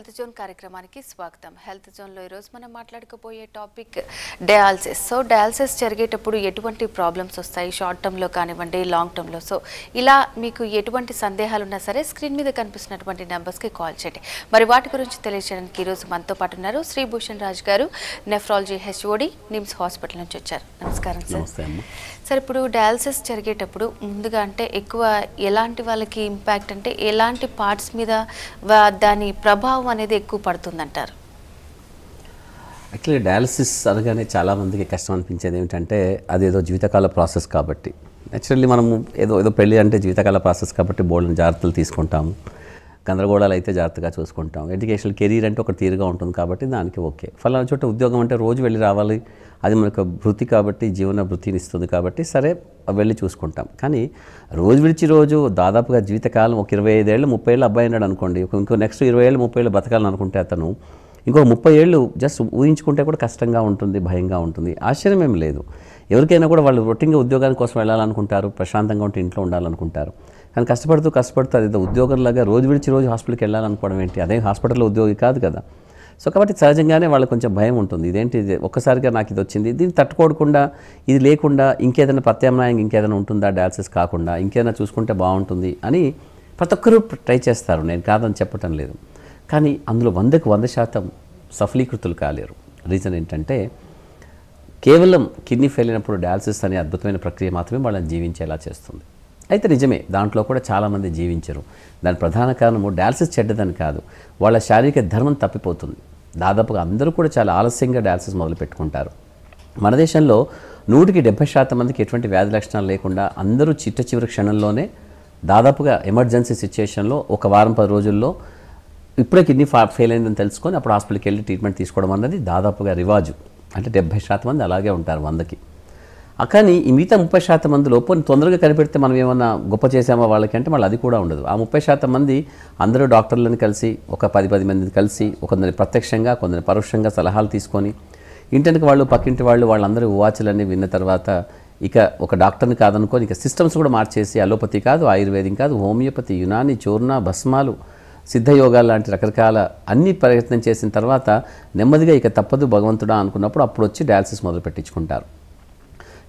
Health zone కార్యక్రమానికి స్వాగతం health జోన్లో ఈరోజు మనం మాట్లాడుకోబోయే టాపిక్ డయాలసిస్ సో డయాలసిస్ జరిగేటప్పుడు ఎటువంటి ప్రాబ్లమ్స్ వస్తాయి షార్ట్ టర్మ్లో కానివ్వండి లాంగ్ టర్మ్లో సో ఇలా మీకు ఎటువంటి సందేహాలు ఉన్నా సరే స్క్రీన్ మీద కనిపిస్తున్నటువంటి నెంబర్స్కి కాల్ చేయండి మరి వాటి గురించి తెలియజేయడానికి ఈరోజు మనతో పాటు ఉన్నారు శ్రీభూషణ్ రాజ్ గారు నెఫ్రాలజీ హెచ్ఓడి నిమ్స్ హాస్పిటల్ నుంచి వచ్చారు నమస్కారం సార్ సార్ ఇప్పుడు డయాలసిస్ జరిగేటప్పుడు ముందుగా అంటే ఎక్కువ ఎలాంటి వాళ్ళకి ఇంపాక్ట్ అంటే ఎలాంటి పార్ట్స్ మీద దాని ప్రభావం అనేది ఎక్కువ పడుతుందంటారు యాక్చువల్లీ డయాలసిస్ అనగానే చాలామందికి కష్టం అనిపించేది ఏమిటంటే అదేదో జీవితకాల ప్రాసెస్ కాబట్టి యాక్చువల్లీ మనము ఏదో ఏదో పెళ్ళి అంటే జీవితకాల ప్రాసెస్ కాబట్టి బోల్డ్ జాగ్రత్తలు తీసుకుంటాము గందరగోళాలు అయితే జాగ్రత్తగా చూసుకుంటాం ఎడ్యుకేషనల్ కెరీర్ అంటే ఒక తీరుగా ఉంటుంది కాబట్టి దానికి ఓకే ఫలానా చోట ఉద్యోగం అంటే రోజు వెళ్ళి రావాలి అది మనకు వృత్తి కాబట్టి జీవన వృత్తిని ఇస్తుంది కాబట్టి సరే వెళ్ళి చూసుకుంటాం కానీ రోజు విడిచి రోజు దాదాపుగా జీవితకాలం ఒక ఇరవై ఐదేళ్ళు ముప్పై ఏళ్ళు అబ్బాయి ఉన్నాడు అనుకోండి ఇంకో నెక్స్ట్ ఇరవై ఏళ్ళు ముప్పై ఏళ్ళు బతకాలని అనుకుంటే అతను ఇంకో ముప్పై ఏళ్ళు జస్ట్ ఊహించుకుంటే కూడా కష్టంగా ఉంటుంది భయంగా ఉంటుంది ఆశ్చర్యం ఏమి లేదు ఎవరికైనా కూడా వాళ్ళు రొట్టింగ్ ఉద్యోగాల కోసం వెళ్ళాలనుకుంటారు ప్రశాంతంగా ఉంటే ఇంట్లో ఉండాలనుకుంటారు కానీ కష్టపడుతూ కష్టపడుతూ అది ఉద్యోగంలాగా రోజు విడిచి రోజు హాస్పిటల్కి వెళ్ళాలనుకోవడం ఏంటి అదే హాస్పిటల్లో ఉద్యోగి కాదు కదా సో కాబట్టి సహజంగానే వాళ్ళకి కొంచెం భయం ఉంటుంది ఇదేంటి ఇది ఒక్కసారిగా నాకు ఇది వచ్చింది దీన్ని తట్టుకోకుండా ఇది లేకుండా ఇంకేదైనా ప్రత్యామ్నాయం ఇంకేదైనా ఉంటుందా డయాలసిస్ కాకుండా ఇంకేదైనా చూసుకుంటే బాగుంటుంది అని ప్రతి ఒక్కరూ ట్రై చేస్తారు నేను కాదని చెప్పటం లేదు కానీ అందులో వందకు వంద శాతం సఫలీకృతులు కాలేరు రీజన్ ఏంటంటే కేవలం కిడ్నీ ఫెయిల్ అయినప్పుడు డయాలసిస్ అనే అద్భుతమైన ప్రక్రియ మాత్రమే వాళ్ళని జీవించేలా చేస్తుంది అయితే నిజమే దాంట్లో కూడా చాలామంది జీవించరు దాని ప్రధాన కారణము డయాలసిస్ చెడ్డదని కాదు వాళ్ళ శారీరక ధర్మం తప్పిపోతుంది దాదాపుగా అందరూ కూడా చాలా ఆలస్యంగా డయాలసిస్ మొదలు పెట్టుకుంటారు మన దేశంలో నూటికి డెబ్బై శాతం మందికి ఎటువంటి వ్యాధి లక్షణాలు లేకుండా అందరూ చిట్ట చివరి క్షణంలోనే దాదాపుగా ఎమర్జెన్సీ సిచ్యుయేషన్లో ఒక వారం పది రోజుల్లో ఇప్పుడే కిడ్నీ ఫా ఫెయిల్ అయిందని తెలుసుకొని అప్పుడు హాస్పిటల్కి వెళ్ళి ట్రీట్మెంట్ తీసుకోవడం అన్నది దాదాపుగా రివాజు అంటే డెబ్బై శాతం మంది అలాగే ఉంటారు వందకి కానీ ఈ మిగతా ముప్పై శాతం మందిలో పోనీ తొందరగా కనిపెడితే మనం ఏమన్నా గొప్ప చేసామా వాళ్ళకి అంటే మళ్ళీ అది కూడా ఉండదు ఆ ముప్పై శాతం మంది అందరూ డాక్టర్లను కలిసి ఒక పది పది మందిని కలిసి కొందరిని ప్రత్యక్షంగా కొందరిని పరోక్షంగా సలహాలు తీసుకొని ఇంటికి వాళ్ళు పక్కింటి వాళ్ళు వాళ్ళందరూ ఊవాచలన్నీ విన్న తర్వాత ఇక ఒక డాక్టర్ని కాదనుకొని ఇక సిస్టమ్స్ కూడా మార్చేసి అలోపతి కాదు ఆయుర్వేదం కాదు హోమియోపతి యునాని చూర్ణ భస్మాలు సిద్ధయోగాలు లాంటి రకరకాల అన్ని ప్రయత్నం చేసిన తర్వాత నెమ్మదిగా ఇక తప్పదు భగవంతుడా అనుకున్నప్పుడు అప్పుడు వచ్చి డయాలసిస్ మొదలు పెట్టించుకుంటారు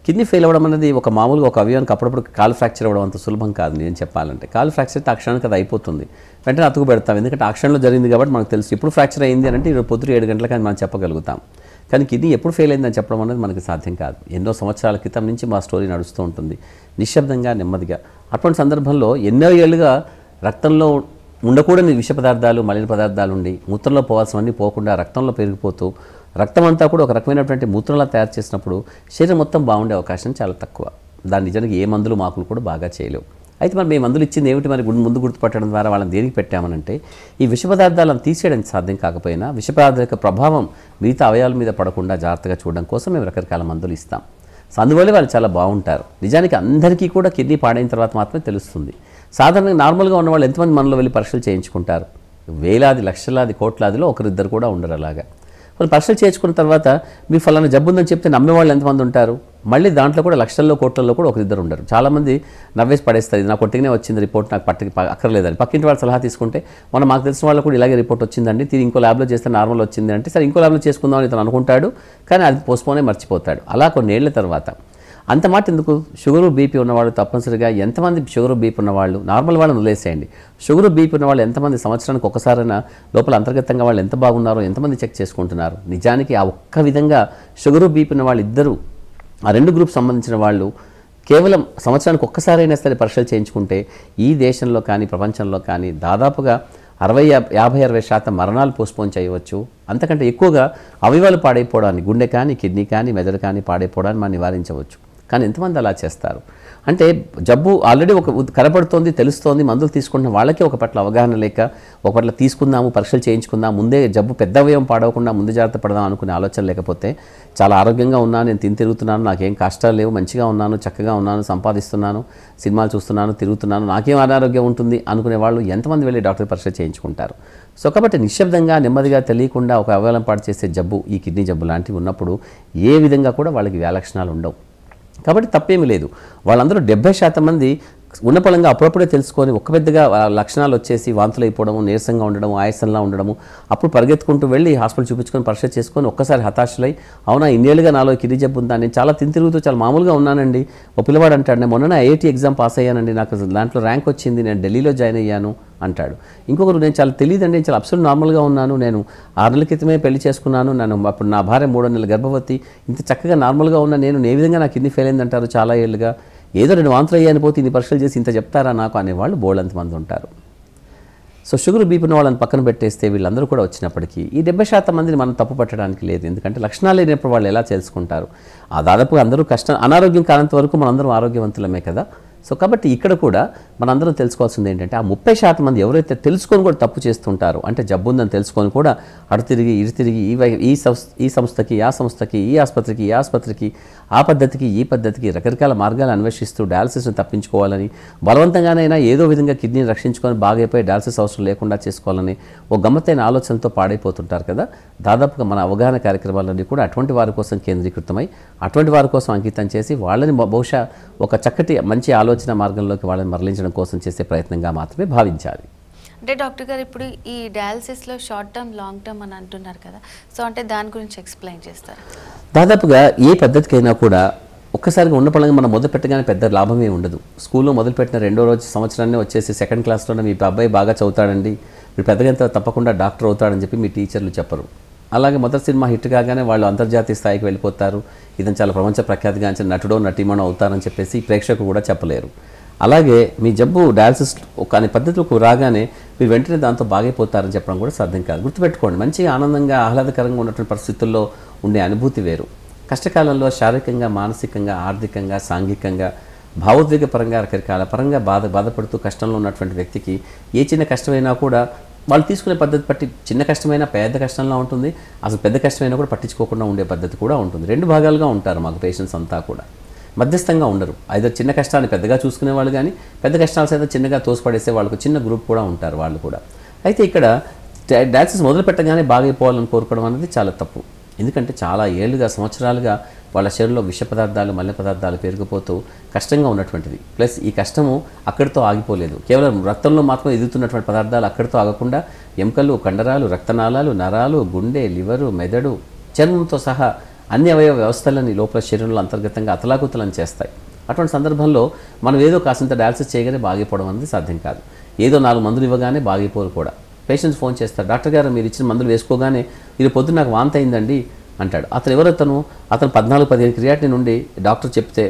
కిడ్నీ ఫెయిల్ అవ్వడం అనేది ఒక మామూలుగా ఒక అవయవానికి అప్పుడప్పుడు కాలు ఫ్రాక్చర్ అవ్వడం అంత సులభం కాదు నేను చెప్పాలంటే కాలు ఫ్రాక్చర్ ఆ క్షణానికి అది అయిపోతుంది వెంటనే అతుకు పెడతాం ఎందుకంటే ఆ క్షణంలో జరిగింది కాబట్టి మనకు తెలుసు ఇప్పుడు ఫ్రాక్చర్ అయింది అని అంటే ఈరోజు పొద్దున ఏడు గంటలకు అని మనం చెప్పగలుగుతాం కానీ కిడ్నీ ఎప్పుడు ఫెయిల్ అయిందని చెప్పడం అనేది మనకు సాధ్యం కాదు ఎన్నో సంవత్సరాల క్రితం నుంచి మా స్టోరీ నడుస్తూ ఉంటుంది నిశ్శబ్దంగా నెమ్మదిగా అటువంటి సందర్భంలో ఎన్నో ఏళ్ళుగా రక్తంలో ఉండకూడని విష పదార్థాలు మలిన పదార్థాలు ఉండి మూత్రంలో పోవాల్సినవన్నీ పోకుండా రక్తంలో పెరిగిపోతూ రక్తం అంతా కూడా ఒక రకమైనటువంటి మూత్రంలా తయారు చేసినప్పుడు శరీరం మొత్తం బాగుండే అవకాశం చాలా తక్కువ దాని నిజానికి ఏ మందులు మాకులు కూడా బాగా చేయలేవు అయితే మరి మేము మందులు ఇచ్చింది ఏమిటి మరి ముందు గుర్తుపట్టడం ద్వారా వాళ్ళని దేనికి పెట్టామనంటే ఈ విష పదార్థాలను తీసేయడానికి సాధ్యం కాకపోయినా విష పదార్థాల ప్రభావం మిగతా అవయవాల మీద పడకుండా జాగ్రత్తగా చూడడం కోసం మేము రకరకాల మందులు ఇస్తాం సో అందువల్ల వాళ్ళు చాలా బాగుంటారు నిజానికి అందరికీ కూడా కిడ్నీ పాడైన తర్వాత మాత్రమే తెలుస్తుంది సాధారణంగా నార్మల్గా ఉన్న వాళ్ళు ఎంతమంది మనలో వెళ్ళి పరీక్షలు చేయించుకుంటారు వేలాది లక్షలాది కోట్లాదిలో ఒకరిద్దరు కూడా ఉండరు అలాగా మరి పరీక్షలు చేర్చుకున్న తర్వాత మీ ఫలానా జబ్బు ఉందని చెప్తే నమ్మే వాళ్ళు ఎంతమంది ఉంటారు మళ్ళీ దాంట్లో కూడా లక్షల్లో కోట్లలో కూడా ఒకరిద్దరు ఉండరు చాలామంది నవ్వేసి పడేస్తారు ఇది నాకు ఒట్టిగానే వచ్చింది రిపోర్ట్ నాకు పట్టి అక్కర్లేదని పక్కింటి వాళ్ళ సలహా తీసుకుంటే మనం మాకు తెలిసిన వాళ్ళు కూడా ఇలాగే రిపోర్ట్ వచ్చిందండి తిరిగి ఇంకో ల్యాబ్లో చేస్తే నార్మల్ వచ్చింది అంటే సరే ఇంకో ల్యాబ్లో చేసుకుందామని ఇతను అనుకుంటాడు కానీ అది పోస్ట్పోనే మర్చిపోతాడు అలా కొన్నేళ్ల తర్వాత అంత మాట ఎందుకు షుగరు బీపీ ఉన్నవాళ్ళు తప్పనిసరిగా ఎంతమంది షుగర్ బీపీ ఉన్నవాళ్ళు నార్మల్ వాళ్ళని వదిలేసేయండి షుగర్ బీపీ ఉన్న వాళ్ళు ఎంతమంది సంవత్సరానికి ఒకసారైనా లోపల అంతర్గతంగా వాళ్ళు ఎంత బాగున్నారో ఎంతమంది చెక్ చేసుకుంటున్నారు నిజానికి ఆ ఒక్క విధంగా షుగరు బీపీ ఉన్న వాళ్ళు ఇద్దరు ఆ రెండు గ్రూప్ సంబంధించిన వాళ్ళు కేవలం సంవత్సరానికి ఒక్కసారైనా సరే పరీక్షలు చేయించుకుంటే ఈ దేశంలో కానీ ప్రపంచంలో కానీ దాదాపుగా అరవై యాభై అరవై శాతం మరణాలు పోస్ట్పోన్ చేయవచ్చు అంతకంటే ఎక్కువగా అవయవాలు పాడైపోవడాన్ని గుండె కానీ కిడ్నీ కానీ మెదడు కానీ పాడైపోవడాన్ని మనం నివారించవచ్చు కానీ ఎంతమంది అలా చేస్తారు అంటే జబ్బు ఆల్రెడీ ఒక కనపడుతోంది తెలుస్తోంది మందులు తీసుకున్న వాళ్ళకి ఒక పట్ల అవగాహన లేక ఒక పట్ల తీసుకుందాము పరీక్షలు చేయించుకుందాం ముందే జబ్బు పెద్ద వ్యయం పాడవకుండా ముందు జాగ్రత్త పడదాం అనుకునే ఆలోచన లేకపోతే చాలా ఆరోగ్యంగా ఉన్నాను నేను తిని తిరుగుతున్నాను నాకేం కష్టాలు లేవు మంచిగా ఉన్నాను చక్కగా ఉన్నాను సంపాదిస్తున్నాను సినిమాలు చూస్తున్నాను తిరుగుతున్నాను నాకేం అనారోగ్యం ఉంటుంది అనుకునే వాళ్ళు ఎంతమంది వెళ్ళి డాక్టర్ పరీక్ష చేయించుకుంటారు సో కాబట్టి నిశ్శబ్దంగా నెమ్మదిగా తెలియకుండా ఒక అవగాహన పాటు చేసే జబ్బు ఈ కిడ్నీ జబ్బు లాంటివి ఉన్నప్పుడు ఏ విధంగా కూడా వాళ్ళకి వ్యాలక్షణాలు ఉండవు కాబట్టి తప్పేమీ లేదు వాళ్ళందరూ డెబ్బై శాతం మంది ఉన్నపళంగా అప్పుడప్పుడే తెలుసుకొని ఒక్క పెద్దగా లక్షణాలు వచ్చేసి వాంతులు అయిపోవడము నీరసంగా ఉండడము ఆయాసంలా ఉండడము అప్పుడు పరిగెత్తుకుంటూ వెళ్ళి హాస్పిటల్ చూపించుకొని పరీక్ష చేసుకొని ఒక్కసారి హతాశలై అవునా ఇన్నేళ్ళుగా నాలో కిరి జబ్బు ఉందా నేను చాలా తిరుగుతూ చాలా మామూలుగా ఉన్నానండి ఒక పిల్లవాడు అంటాడు నేను మొన్న ఐఐటి ఎగ్జామ్ పాస్ అయ్యానండి నాకు దాంట్లో ర్యాంక్ వచ్చింది నేను ఢిల్లీలో జాయిన్ అయ్యాను అంటాడు ఇంకొకరు నేను చాలా తెలియదండి నేను చాలా అప్సలు నార్మల్గా ఉన్నాను నేను ఆరు నెలల క్రితమే పెళ్లి చేసుకున్నాను నన్ను అప్పుడు నా భార్య మూడో నెలల గర్భవతి ఇంత చక్కగా నార్మల్గా ఉన్నా నేను ఏ విధంగా నాకు కిడ్నీ ఫెయిల్ అయిందంటారు చాలా ఏళ్ళుగా ఏదో రెండు వాంతులు అయ్యాను పోతే ఇన్ని పరీక్షలు చేసి ఇంత చెప్తారా నాకు అనేవాళ్ళు బోల్డ్ మంది ఉంటారు సో షుగర్ ఉన్న వాళ్ళని పక్కన పెట్టేస్తే వీళ్ళందరూ కూడా వచ్చినప్పటికీ ఈ డెబ్బై శాతం మందిని మనం తప్పు పట్టడానికి లేదు ఎందుకంటే లక్షణాలు లేనప్పుడు వాళ్ళు ఎలా తెలుసుకుంటారు ఆ దాదాపు అందరూ కష్టం అనారోగ్యం కానంత వరకు మనందరం ఆరోగ్యవంతులమే కదా సో కాబట్టి ఇక్కడ కూడా మనందరం తెలుసుకోవాల్సింది ఏంటంటే ఆ ముప్పై శాతం మంది ఎవరైతే తెలుసుకొని కూడా తప్పు చేస్తుంటారో అంటే జబ్బు ఉందని తెలుసుకొని కూడా అటు తిరిగి ఇరు తిరిగి ఈ ఈ ఈ సంస్థకి ఆ సంస్థకి ఈ ఆసుపత్రికి ఈ ఆసుపత్రికి ఆ పద్ధతికి ఈ పద్ధతికి రకరకాల మార్గాలు అన్వేషిస్తూ డయాలసిస్ని తప్పించుకోవాలని బలవంతంగానైనా ఏదో విధంగా కిడ్నీని రక్షించుకొని బాగైపోయి డయాలసిస్ అవసరం లేకుండా చేసుకోవాలని ఓ గమ్మత్తైన ఆలోచనతో పాడైపోతుంటారు కదా దాదాపుగా మన అవగాహన కార్యక్రమాలన్నీ కూడా అటువంటి వారి కోసం కేంద్రీకృతమై అటువంటి వారి కోసం అంకితం చేసి వాళ్ళని బహుశా ఒక చక్కటి మంచి ఆలోచన ఆలోచన మార్గంలోకి వాళ్ళని మరలించడం కోసం చేసే ప్రయత్నంగా మాత్రమే భావించాలి అంటే డాక్టర్ గారు ఇప్పుడు ఈ డయాలసిస్లో షార్ట్ టర్మ్ లాంగ్ టర్మ్ అని అంటున్నారు కదా సో అంటే దాని గురించి ఎక్స్ప్లెయిన్ చేస్తారు దాదాపుగా ఏ పద్ధతికైనా కూడా ఒక్కసారిగా ఉన్న పనులు మనం మొదలు పెట్టగానే పెద్ద లాభమే ఉండదు స్కూల్లో మొదలుపెట్టిన రెండో రోజు సంవత్సరాన్ని వచ్చేసి సెకండ్ క్లాస్లోనే మీ అబ్బాయి బాగా చదువుతాడండి మీరు పెద్దగంత తప్పకుండా డాక్టర్ అవుతాడని చెప్పి మీ టీచర్లు చెప్పరు అలాగే మొదటి సినిమా హిట్ కాగానే వాళ్ళు అంతర్జాతీయ స్థాయికి వెళ్ళిపోతారు ఇదని చాలా ప్రపంచ ప్రఖ్యాతిగాంచిన నటుడో నటీమనో అవుతారని చెప్పేసి ప్రేక్షకులు కూడా చెప్పలేరు అలాగే మీ జబ్బు డయాలసిస్ అనే పద్ధతులకు రాగానే మీ వెంటనే దాంతో బాగైపోతారని చెప్పడం కూడా సాధ్యం కాదు గుర్తుపెట్టుకోండి మంచి ఆనందంగా ఆహ్లాదకరంగా ఉన్నటువంటి పరిస్థితుల్లో ఉండే అనుభూతి వేరు కష్టకాలంలో శారీరకంగా మానసికంగా ఆర్థికంగా సాంఘికంగా భావోద్వేగ పరంగా రకరకాల పరంగా బాధ బాధపడుతూ కష్టంలో ఉన్నటువంటి వ్యక్తికి ఏ చిన్న కష్టమైనా కూడా వాళ్ళు తీసుకునే పద్ధతి పట్టి చిన్న కష్టమైనా పెద్ద కష్టంలో ఉంటుంది అసలు పెద్ద కష్టమైనా కూడా పట్టించుకోకుండా ఉండే పద్ధతి కూడా ఉంటుంది రెండు భాగాలుగా ఉంటారు మాకు పేషెంట్స్ అంతా కూడా మధ్యస్థంగా ఉండరు అయితే చిన్న కష్టాన్ని పెద్దగా చూసుకునే వాళ్ళు కానీ పెద్ద కష్టాలు సైతం చిన్నగా తోసిపడేసే వాళ్ళకు చిన్న గ్రూప్ కూడా ఉంటారు వాళ్ళు కూడా అయితే ఇక్కడ డయాలసిస్ మొదలు పెట్టగానే బాగైపోవాలని కోరుకోవడం అనేది చాలా తప్పు ఎందుకంటే చాలా ఏళ్ళుగా సంవత్సరాలుగా వాళ్ళ శరీరంలో విష పదార్థాలు మల్లె పదార్థాలు పెరిగిపోతూ కష్టంగా ఉన్నటువంటిది ప్లస్ ఈ కష్టము అక్కడితో ఆగిపోలేదు కేవలం రక్తంలో మాత్రం ఎదుగుతున్నటువంటి పదార్థాలు అక్కడితో ఆగకుండా ఎముకలు కండరాలు రక్తనాళాలు నరాలు గుండె లివరు మెదడు చర్మంతో సహా అన్ని అవయవ వ్యవస్థలని లోపల శరీరంలో అంతర్గతంగా అతలాకుతలం చేస్తాయి అటువంటి సందర్భంలో మనం ఏదో కాసింత డయాలసిస్ చేయగానే బాగిపోవడం అనేది సాధ్యం కాదు ఏదో నాలుగు మందులు ఇవ్వగానే బాగిపోరు కూడా పేషెంట్స్ ఫోన్ చేస్తారు డాక్టర్ గారు మీరు ఇచ్చిన మందులు వేసుకోగానే ఇది పొద్దున్న నాకు వాంత అయిందండి అంటాడు అతను ఎవరు అతను అతను పద్నాలుగు పదిహేను క్రియాటిన్ నుండి డాక్టర్ చెప్తే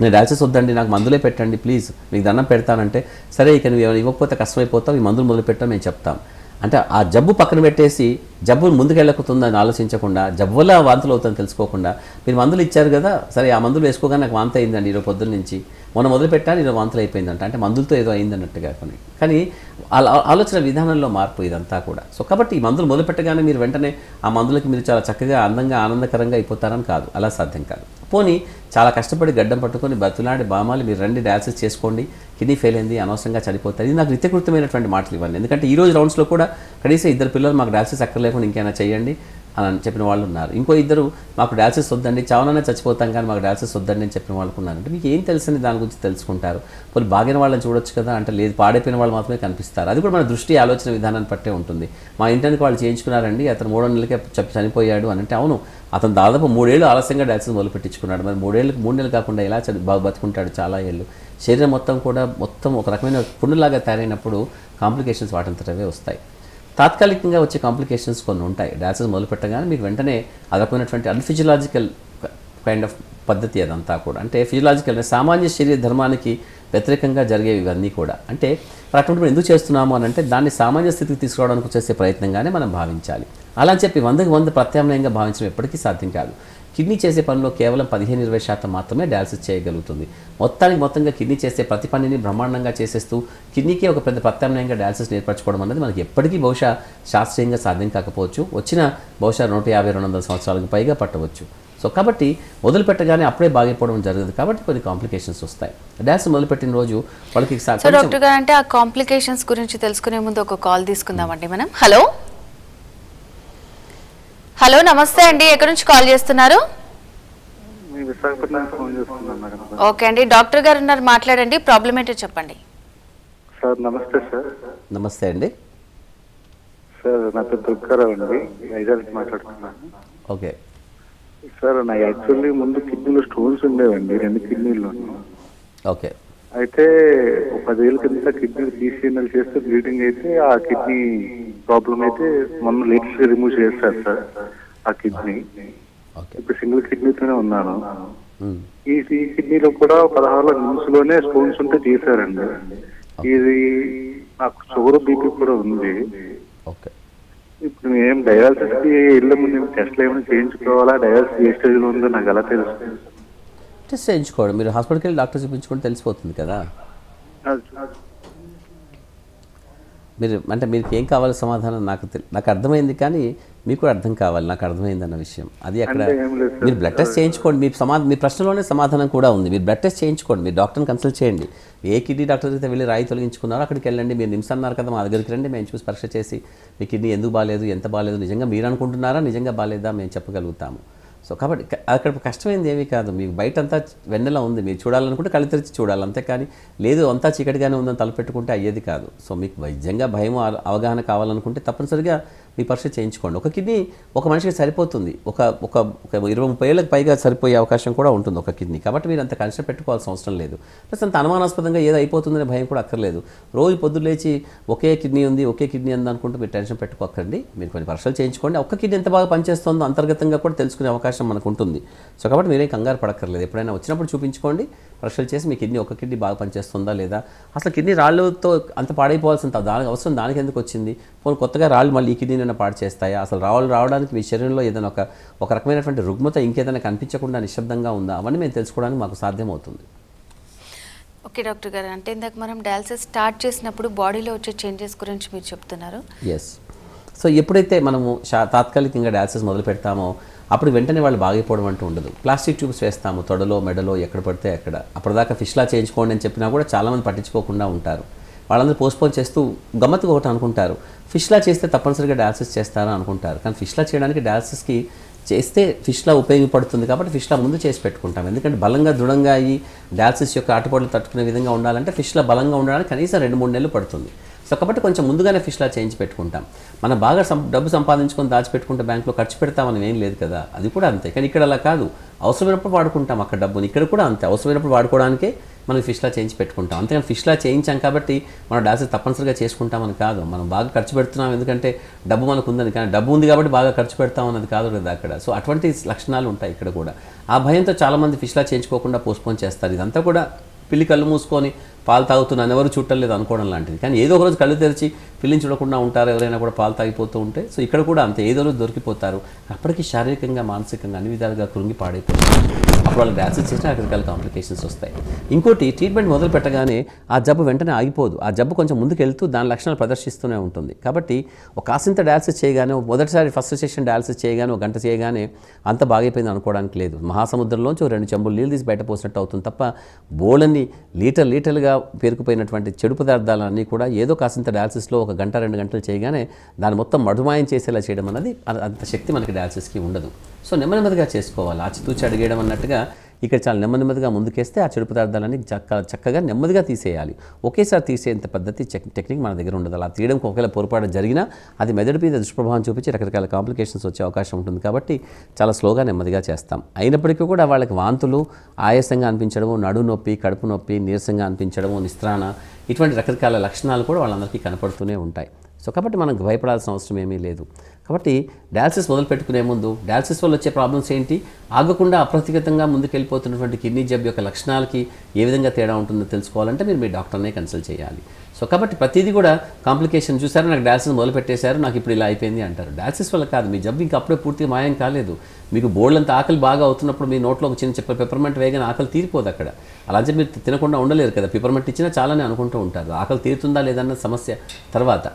నేను డయాలసిస్ వద్దండి నాకు మందులే పెట్టండి ప్లీజ్ మీకు దండం పెడతానంటే సరే ఇక నువ్వు ఇవ్వకపోతే కష్టమైపోతావు ఈ మందులు మొదలు పెట్టాం మేము చెప్తాం అంటే ఆ జబ్బు పక్కన పెట్టేసి జబ్బు ముందుకెళ్ళకుతుందని ఆలోచించకుండా జబ్బు వల్ల వాంతులు అవుతుందని తెలుసుకోకుండా మీరు మందులు ఇచ్చారు కదా సరే ఆ మందులు వేసుకోగానే నాకు వాంత అయిందండి ఈరోజు పొద్దున్న నుంచి మొన్న మొదలు పెట్టాను ఈరోజు వాంతలు అయిపోయిందంట అంటే మందులతో ఏదో అయిందన్నట్టుగా కొన్ని కానీ ఆలోచన విధానంలో మార్పు ఇదంతా కూడా సో కాబట్టి ఈ మందులు మొదలు పెట్టగానే మీరు వెంటనే ఆ మందులకి మీరు చాలా చక్కగా అందంగా ఆనందకరంగా అయిపోతారని కాదు అలా సాధ్యం కాదు పోనీ చాలా కష్టపడి గడ్డం పట్టుకొని బతులాడి బామాలి మీరు రండి డయాలసిస్ చేసుకోండి కిడ్నీ ఫెయిల్ అయింది అనవసరంగా చనిపోతారు ఇది నాకు నిత్యకృతమైనటువంటి మాటలు ఇవ్వండి ఎందుకంటే ఈ రోజు రౌండ్స్లో కూడా కనీసం ఇద్దరు పిల్లలు మాకు డయాలసిస్ అక్కర్లేదు లేకుండా ఇంకేమైనా చేయండి అని చెప్పిన వాళ్ళు ఉన్నారు ఇంకో ఇద్దరు మాకు డయాలసిస్ వద్దండి చవనైనా చచ్చిపోతాం కానీ మాకు డయాలసిస్ వద్దండి అని చెప్పిన వాళ్ళకు ఉన్నారు అంటే మీకు ఏం తెలుసని దాని గురించి తెలుసుకుంటారు పోలు బాగిన వాళ్ళని చూడొచ్చు కదా అంటే లేదు పాడైపోయిన వాళ్ళు మాత్రమే కనిపిస్తారు అది కూడా మన దృష్టి ఆలోచన విధానాన్ని పట్టే ఉంటుంది మా ఇంటర్నికి వాళ్ళు చేయించుకున్నారండి అతను మూడో నెలలకే చనిపోయాడు అని అంటే అవును అతను దాదాపు మూడేళ్ళు ఆలస్యంగా డయాలసిస్ మొదలు పెట్టించుకున్నాడు మరి మూడేళ్ళకి మూడు నెలలు కాకుండా ఎలా బాగా బతుకుంటాడు చాలా ఏళ్ళు శరీరం మొత్తం కూడా మొత్తం ఒక రకమైన పుండులాగా తయారైనప్పుడు కాంప్లికేషన్స్ వాటంతటవే వస్తాయి తాత్కాలికంగా వచ్చే కాంప్లికేషన్స్ కొన్ని ఉంటాయి డయాలసిస్ మొదలు పెట్టగానే మీకు వెంటనే అదొకమైనటువంటి అన్ఫిజియలాజికల్ కైండ్ ఆఫ్ పద్ధతి అదంతా కూడా అంటే ఫిజియలాజికల్ సామాన్య శరీర ధర్మానికి వ్యతిరేకంగా జరిగేవి ఇవన్నీ కూడా అంటే అటువంటి ఎందుకు చేస్తున్నాము అని అంటే దాన్ని సామాన్య స్థితికి తీసుకురావడానికి చేసే ప్రయత్నంగానే మనం భావించాలి అలా చెప్పి వందకు వంద ప్రత్యామ్నాయంగా భావించడం ఎప్పటికీ సాధ్యం కాదు కిడ్నీ చేసే పనిలో కేవలం పదిహేను ఇరవై శాతం మాత్రమే డయాలసిస్ చేయగలుగుతుంది మొత్తానికి మొత్తంగా కిడ్నీ చేసే ప్రతి పనిని బ్రహ్మాండంగా చేసేస్తూ కిడ్నీకే ఒక పెద్ద ప్రత్యామ్నాయంగా డయాలసిస్ నేర్పరచుకోవడం అనేది మనకి ఎప్పటికీ బహుశా శాస్త్రీయంగా సాధ్యం కాకపోవచ్చు వచ్చిన బహుశా నూట యాభై రెండు వందల సంవత్సరాలకు పైగా పట్టవచ్చు సో కాబట్టి మొదలు పెట్టగానే అప్పుడే బాగైపోవడం జరగదు కాబట్టి కొన్ని కాంప్లికేషన్స్ వస్తాయి డాన్స్ మొదలుపెట్టిన రోజు వాళ్ళకి డాక్టర్ గారు అంటే ఆ కాంప్లికేషన్స్ గురించి తెలుసుకునే ముందు ఒక కాల్ తీసుకుందామండి మనం హలో హలో నమస్తే అండి ఎక్కడి నుంచి కాల్ చేస్తున్నారు ఓకే అండి డాక్టర్ గారు మాట్లాడండి ప్రాబ్లం ఏంటో చెప్పండి సార్ నమస్తే సార్ నమస్తే అండి సార్ నా పేరు దుర్గారావు అండి వైజాగ్ మాట్లాడుతున్నాను ఓకే సార్ నా యాక్చువల్లీ ముందు కిడ్నీలో స్టోన్స్ ఉండేవండి రెండు కిడ్నీలో ఓకే అయితే పదివేల కింద కిడ్నీ బీసీఎన్ఎల్ చేస్తే బ్లీడింగ్ అయితే ఆ కిడ్నీ ప్రాబ్లం అయితే మొన్న లీక్స్ రిమూవ్ చేస్తారు సార్ ఆ కిడ్నీ ఇప్పుడు సింగిల్ కిడ్నీతోనే ఉన్నాను hmm. ఈ కిడ్నీలో కూడా పదహారు నిమ్స్ లోనే స్టోన్స్ ఉంటే తీసారండి ఇది నాకు షుగర్ బీపీ కూడా ఉంది ఇప్పుడు మేము డయాలసిస్ కి వెళ్ళే ముందు టెస్ట్లు ఏమైనా చేయించుకోవాలా డయాలసిస్ ఏ స్టేజ్ లో ఉందో నాకు ఎలా తెలుసు టెస్ట్ చేయించుకోండి మీరు హాస్పిటల్కి వెళ్ళి డాక్టర్ చూపించుకుంటే తెలిసిపోతుంది కదా మీరు అంటే మీకు ఏం కావాలి సమాధానం నాకు నాకు అర్థమైంది కానీ మీకు అర్థం కావాలి నాకు అర్థమైంది అన్న విషయం అది అక్కడ మీరు బ్లడ్ టెస్ట్ చేయించుకోండి మీ సమా మీ ప్రశ్నలోనే సమాధానం కూడా ఉంది మీరు బ్లడ్ టెస్ట్ చేయించుకోండి మీరు డాక్టర్ని కన్సల్ట్ చేయండి ఏ కిడ్నీ డాక్టర్ అయితే వెళ్ళి రాయి తొలగించుకున్నారో అక్కడికి వెళ్ళండి మీరు నిమిషం అన్నారు కదా మా దగ్గరికి రండి మేము చూసి పరీక్ష చేసి మీ కిడ్నీ ఎందుకు బాగాలేదు ఎంత బాగాలేదు నిజంగా మీరు అనుకుంటున్నారా నిజంగా బాగాలేదా మేము చెప్పగలుగుతాము సో కాబట్టి అక్కడ కష్టమైంది ఏమీ కాదు మీకు బయటంతా వెన్నెల ఉంది మీరు చూడాలనుకుంటే కళ్ళు తెరిచి చూడాలి అంతేకాని లేదు అంతా చీకటిగానే ఉందని తలపెట్టుకుంటే అయ్యేది కాదు సో మీకు నిజంగా భయం అవగాహన కావాలనుకుంటే తప్పనిసరిగా మీ పరిస్థితి చేయించుకోండి ఒక కిడ్నీ ఒక మనిషికి సరిపోతుంది ఒక ఒక ఒక ఇరవై ముప్పై ఏళ్ళకి పైగా సరిపోయే అవకాశం కూడా ఉంటుంది ఒక కిడ్నీ కాబట్టి మీరు అంత కన్షన్ పెట్టుకోవాల్సిన అవసరం లేదు ప్లస్ అంత అనుమానాస్పదంగా ఏదో అయిపోతుందనే భయం కూడా అక్కర్లేదు రోజు పొద్దు లేచి ఒకే కిడ్నీ ఉంది ఒకే కిడ్నీ ఉంది అనుకుంటూ మీరు టెన్షన్ పెట్టుకోకండి మీరు కొన్ని పరీక్షలు చేయించుకోండి ఒక్క కిడ్నీ ఎంత బాగా పనిచేస్తుందో అంతర్గతంగా కూడా తెలుసుకునే అవకాశం మనకు ఉంటుంది సో కాబట్టి మీరేం కంగారు పడక్కర్లేదు ఎప్పుడైనా వచ్చినప్పుడు చూపించుకోండి పరీక్షలు చేసి మీ కిడ్నీ ఒక కిడ్నీ బాగా పనిచేస్తుందా లేదా అసలు కిడ్నీ రాళ్ళతో అంత పాడైపోవాల్సిన దానికి అవసరం దానికి ఎందుకు వచ్చింది పోనీ కొత్తగా రాళ్ళు మళ్ళీ ఈ కిడ్నీ ఏదైనా పాడు చేస్తాయా అసలు రావాలి రావడానికి మీ శరీరంలో ఏదైనా ఒక ఒక రకమైనటువంటి రుగ్మత ఇంకేదైనా కనిపించకుండా నిశ్శబ్దంగా ఉందా అవన్నీ మేము తెలుసుకోవడానికి మాకు సాధ్యమవుతుంది ఓకే డాక్టర్ గారు అంటే ఇందాక మనం డయాలసిస్ స్టార్ట్ చేసినప్పుడు బాడీలో వచ్చే చేంజెస్ గురించి మీరు చెప్తున్నారు ఎస్ సో ఎప్పుడైతే మనము తాత్కాలికంగా డయాలసిస్ మొదలు పెడతామో అప్పుడు వెంటనే వాళ్ళు బాగైపోవడం అంటూ ఉండదు ప్లాస్టిక్ ట్యూబ్స్ వేస్తాము తొడలో మెడలో ఎక్కడ పడితే అక్కడ అప్పటిదాకా ఫిష్లా చేయించుకోండి అని చెప్పినా కూడా చాలామంది పట్టించుకోకుండా ఉంటారు వాళ్ళందరూ పోస్ట్పోన్ చేస్తూ గమ్మత్తుగా ఒకటి అనుకుంటారు ఫిష్లా చేస్తే తప్పనిసరిగా డయాలసిస్ చేస్తారని అనుకుంటారు కానీ ఫిష్లా చేయడానికి డయాలసిస్కి చేస్తే ఫిష్లా ఉపయోగపడుతుంది కాబట్టి ఫిష్లా ముందు చేసి పెట్టుకుంటాం ఎందుకంటే బలంగా దృఢంగా అయ్యి డయాలసిస్ యొక్క ఆటపాట్లు తట్టుకునే విధంగా ఉండాలంటే ఫిష్లా బలంగా ఉండడానికి కనీసం రెండు మూడు నెలలు పడుతుంది సో కాబట్టి కొంచెం ముందుగానే ఫిష్లా చేయించి పెట్టుకుంటాం మనం బాగా డబ్బు సంపాదించుకొని దాచిపెట్టుకుంటే బ్యాంకులో ఖర్చు పెడతామని ఏం లేదు కదా అది కూడా అంతే కానీ ఇక్కడ అలా కాదు అవసరమైనప్పుడు వాడుకుంటాం అక్కడ డబ్బుని ఇక్కడ కూడా అంతే అవసరమైనప్పుడు వాడుకోవడానికే మనం ఫిష్లా చేయించి పెట్టుకుంటాం అంతేగాని ఫిష్లా చేయించాం కాబట్టి మనం డాక్టర్ తప్పనిసరిగా చేసుకుంటామని కాదు మనం బాగా ఖర్చు పెడుతున్నాం ఎందుకంటే డబ్బు మనకు ఉందని కానీ డబ్బు ఉంది కాబట్టి బాగా ఖర్చు పెడతాం అన్నది కాదు కదా అక్కడ సో అటువంటి లక్షణాలు ఉంటాయి ఇక్కడ కూడా ఆ భయంతో చాలామంది ఫిష్లా చేయించుకోకుండా పోస్ట్పోన్ చేస్తారు ఇదంతా కూడా పిల్లి కళ్ళు మూసుకొని పాలు తాగుతున్నాను ఎవరు చూడలేదు అనుకోవడం లాంటిది కానీ ఏదో ఒక రోజు కళ్ళు తెరిచి పిల్లిని చూడకుండా ఉంటారు ఎవరైనా కూడా పాలు తాగిపోతూ ఉంటే సో ఇక్కడ కూడా అంతే ఏదో రోజు దొరికిపోతారు అప్పటికి శారీరకంగా మానసికంగా అన్ని విధాలుగా కృంగి పాడైపోతారు అప్పుడు వాళ్ళు డ్యాన్సెస్ చేసినా రకరకాల కాంప్లికేషన్స్ వస్తాయి ఇంకోటి ట్రీట్మెంట్ మొదలు పెట్టగానే ఆ జబ్బు వెంటనే ఆగిపోదు ఆ జబ్బు కొంచెం ముందుకెళ్తూ దాని లక్షణాలు ప్రదర్శిస్తూనే ఉంటుంది కాబట్టి ఒక కాసింత డయాలసిస్ చేయగానే మొదటిసారి ఫస్ట్ సెషన్ డయాలసిస్ చేయగానే ఒక గంట చేయగానే అంత బాగైపోయింది అనుకోవడానికి లేదు మహాసముద్రంలోంచి రెండు చెంబులు నీళ్ళు తీసి బయట పోసినట్టు అవుతుంది తప్ప బోలని లీటర్ లీటర్లుగా పేరుకుపోయినటువంటి చెడు పదార్థాలన్నీ కూడా ఏదో కాసింత డయాలసిస్లో ఒక గంట రెండు గంటలు చేయగానే దాన్ని మొత్తం మధుమాయం చేసేలా చేయడం అనేది అంత శక్తి మనకి డయాలసిస్కి ఉండదు సో నెమ్మది నెమ్మదిగా చేసుకోవాలి ఆచితూచి అడిగేయడం అన్నట్టుగా ఇక్కడ చాలా నెమ్మది నెమ్మదిగా ముందుకేస్తే ఆ చెడు పదార్థాలన్నీ చక్క చక్కగా నెమ్మదిగా తీసేయాలి ఒకేసారి తీసేంత పద్ధతి టెక్నిక్ మన దగ్గర ఉండదు అలా తీయడం ఒకవేళ పొరపాటు జరిగినా అది మెదడు మీద దుష్ప్రభావం చూపించి రకరకాల కాంప్లికేషన్స్ వచ్చే అవకాశం ఉంటుంది కాబట్టి చాలా స్లోగా నెమ్మదిగా చేస్తాం అయినప్పటికీ కూడా వాళ్ళకి వాంతులు ఆయాసంగా అనిపించడము నడు నొప్పి కడుపు నొప్పి నీరసంగా అనిపించడము నిస్త్రాణ ఇటువంటి రకరకాల లక్షణాలు కూడా వాళ్ళందరికీ కనపడుతూనే ఉంటాయి సో కాబట్టి మనం భయపడాల్సిన అవసరం ఏమీ లేదు కాబట్టి డయాలసిస్ మొదలు పెట్టుకునే ముందు డయాలసిస్ వల్ల వచ్చే ప్రాబ్లమ్స్ ఏంటి ఆగకుండా అప్రతిగతంగా ముందుకెళ్ళిపోతున్నటువంటి కిడ్నీ జబ్బు యొక్క లక్షణాలకి ఏ విధంగా తేడా ఉంటుందో తెలుసుకోవాలంటే మీరు మీ డాక్టర్నే కన్సల్ట్ చేయాలి సో కాబట్టి ప్రతిదీ కూడా కాంప్లికేషన్ చూసారు నాకు డయాలసిస్ మొదలు పెట్టేశారు నాకు ఇప్పుడు ఇలా అయిపోయింది అంటారు డయాలసిస్ వల్ల కాదు మీ జబ్బు ఇంకా అప్పుడే పూర్తిగా మాయం కాలేదు మీకు బోర్డులంత ఆకలి బాగా అవుతున్నప్పుడు మీ నోట్లో ఒక చిన్న చెప్ప పిపర్మెంట్ వేయగానే ఆకలి తీరిపోదు అక్కడ అలాగే మీరు తినకుండా ఉండలేరు కదా పిపర్మెంట్ ఇచ్చినా చాలానే అనుకుంటూ ఉంటారు ఆకలి తీరుతుందా లేదన్న సమస్య తర్వాత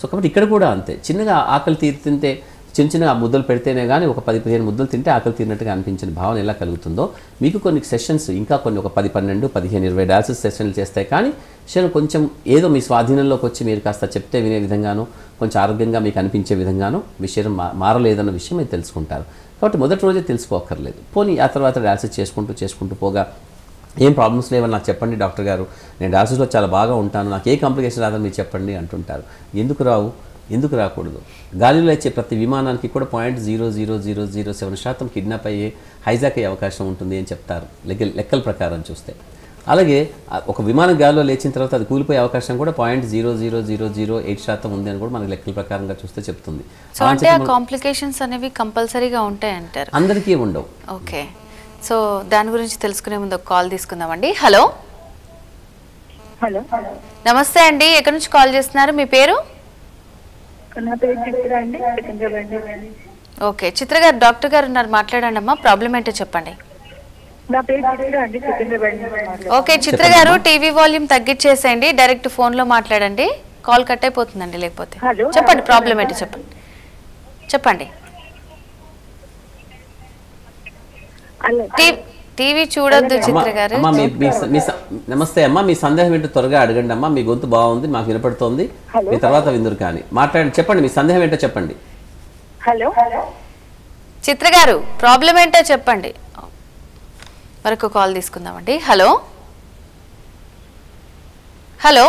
సో కాబట్టి ఇక్కడ కూడా అంతే చిన్నగా ఆకలి తీరుతుంటే చిన్న చిన్న ముద్దలు పెడితేనే కానీ ఒక పది పదిహేను ముద్దలు తింటే ఆకలి తీరినట్టుగా అనిపించిన భావన ఎలా కలుగుతుందో మీకు కొన్ని సెషన్స్ ఇంకా కొన్ని ఒక పది పన్నెండు పదిహేను ఇరవై డాల్సెస్ సెషన్లు చేస్తాయి కానీ శరీరం కొంచెం ఏదో మీ స్వాధీనంలోకి వచ్చి మీరు కాస్త చెప్తే వినే విధంగానో కొంచెం ఆరోగ్యంగా మీకు అనిపించే విధంగానో మీ శరీరం మారలేదన్న విషయం మీరు తెలుసుకుంటారు కాబట్టి మొదటి రోజే తెలుసుకోకర్లేదు పోనీ ఆ తర్వాత డయాలసిస్ చేసుకుంటూ చేసుకుంటూ పోగా ఏం ప్రాబ్లమ్స్ లేవని నాకు చెప్పండి డాక్టర్ గారు నేను డయాలసిస్లో చాలా బాగా ఉంటాను నాకు ఏ కాంప్లికేషన్ రాదని మీరు చెప్పండి అంటుంటారు ఎందుకు రావు ఎందుకు రాకూడదు గాలిలో ఇచ్చే ప్రతి విమానానికి కూడా point zero zero zero zero seven శాతం కిడ్నాప్ అయ్యే హైజాక్ అయ్యే అవకాశం ఉంటుంది అని చెప్తారు లెక్క లెక్కల ప్రకారం చూస్తే అలాగే ఒక విమానం గాలిలో లేచిన తర్వాత అది కూలిపోయే అవకాశం కూడా point zero zero zero zero eight శాతం ఉంది అని కూడా మనకి లెక్కల ప్రకారంగా చూస్తే చెప్తుంది కాంప్లికేషన్స్ అనేవి కంపల్సరీగా ఉంటాయి అందరికీ ఉండవు ఓకే సో దాని గురించి తెలుసుకునే ముందు ఒక కాల్ తీసుకుందామండి హలో హలో నమస్తే అండి ఎక్కడి నుంచి కాల్ చేస్తున్నారు మీ పేరు నా పేరు ఓకే చిత్ర గారు డాక్టర్ గారు ఉన్నారు మాట్లాడండి అమ్మా ప్రాబ్లం ఏంటో చెప్పండి నా పేరు ఓకే చిత్ర గారు టీవీ వాల్యూమ్ తగ్గించేసేయండి డైరెక్ట్ ఫోన్ లో మాట్లాడండి కాల్ కట్ అయిపోతుందండి లేకపోతే చెప్పండి ప్రాబ్లం ఏంటో చెప్పండి చెప్పండి టీవీ చూడొద్దు చిత్ర గారు నమస్తే అమ్మా మీ సందేహం ఏంటో త్వరగా అడగండి అమ్మా మీ గొంతు బాగుంది మాకు వినపడుతోంది మీ తర్వాత విందురు కానీ మాట్లాడండి చెప్పండి మీ సందేహం ఏంటో చెప్పండి హలో చిత్ర గారు ప్రాబ్లం ఏంటో చెప్పండి మరొక కాల్ తీసుకుందామండి హలో హలో